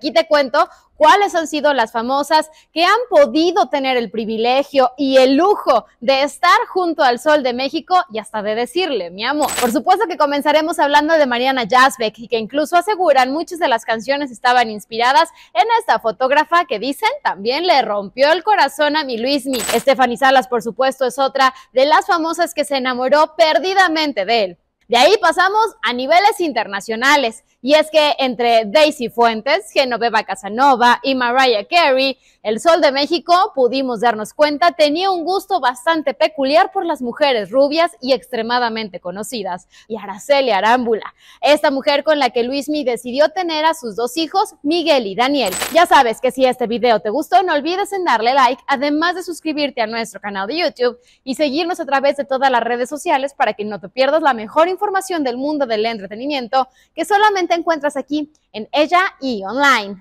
Aquí te cuento cuáles han sido las famosas que han podido tener el privilegio y el lujo de estar junto al Sol de México y hasta de decirle, mi amor. Por supuesto que comenzaremos hablando de Mariana Jasbeck y que incluso aseguran muchas de las canciones estaban inspiradas en esta fotógrafa que dicen también le rompió el corazón a mi Luismi. Stephanie Salas, por supuesto, es otra de las famosas que se enamoró perdidamente de él. De ahí pasamos a niveles internacionales. Y es que entre Daisy Fuentes, Genoveva Casanova y Mariah Carey, el Sol de México, pudimos darnos cuenta, tenía un gusto bastante peculiar por las mujeres rubias y extremadamente conocidas. Y Araceli Arámbula, esta mujer con la que Luismi decidió tener a sus dos hijos, Miguel y Daniel. Ya sabes que si este video te gustó, no olvides en darle like, además de suscribirte a nuestro canal de YouTube y seguirnos a través de todas las redes sociales para que no te pierdas la mejor información del mundo del entretenimiento que solamente te encuentras aquí en Ella y Online.